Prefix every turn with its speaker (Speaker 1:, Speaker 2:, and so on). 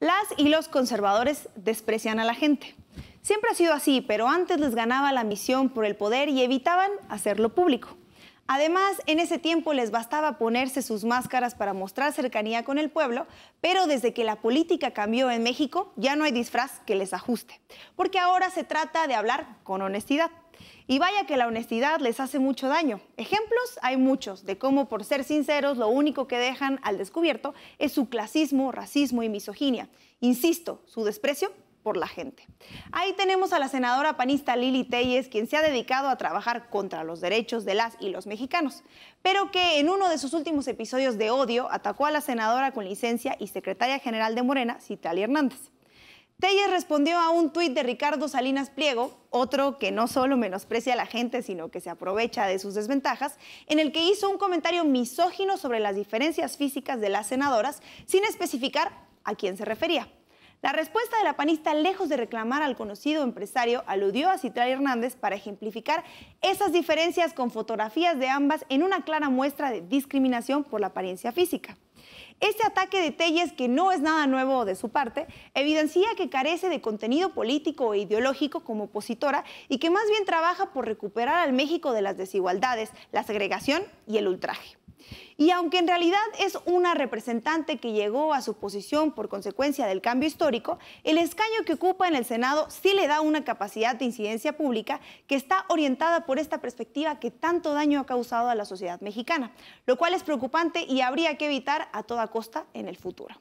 Speaker 1: Las y los conservadores desprecian a la gente. Siempre ha sido así, pero antes les ganaba la misión por el poder y evitaban hacerlo público. Además, en ese tiempo les bastaba ponerse sus máscaras para mostrar cercanía con el pueblo, pero desde que la política cambió en México ya no hay disfraz que les ajuste, porque ahora se trata de hablar con honestidad. Y vaya que la honestidad les hace mucho daño. Ejemplos hay muchos de cómo por ser sinceros lo único que dejan al descubierto es su clasismo, racismo y misoginia. Insisto, su desprecio por la gente. Ahí tenemos a la senadora panista Lili Telles, quien se ha dedicado a trabajar contra los derechos de las y los mexicanos, pero que en uno de sus últimos episodios de odio atacó a la senadora con licencia y secretaria general de Morena, Citali Hernández. Telles respondió a un tuit de Ricardo Salinas Pliego, otro que no solo menosprecia a la gente, sino que se aprovecha de sus desventajas, en el que hizo un comentario misógino sobre las diferencias físicas de las senadoras, sin especificar a quién se refería. La respuesta de la panista, lejos de reclamar al conocido empresario, aludió a Citral Hernández para ejemplificar esas diferencias con fotografías de ambas en una clara muestra de discriminación por la apariencia física. Este ataque de Telles, que no es nada nuevo de su parte, evidencia que carece de contenido político e ideológico como opositora y que más bien trabaja por recuperar al México de las desigualdades, la segregación y el ultraje. Y aunque en realidad es una representante que llegó a su posición por consecuencia del cambio histórico, el escaño que ocupa en el Senado sí le da una capacidad de incidencia pública que está orientada por esta perspectiva que tanto daño ha causado a la sociedad mexicana, lo cual es preocupante y habría que evitar a toda costa en el futuro.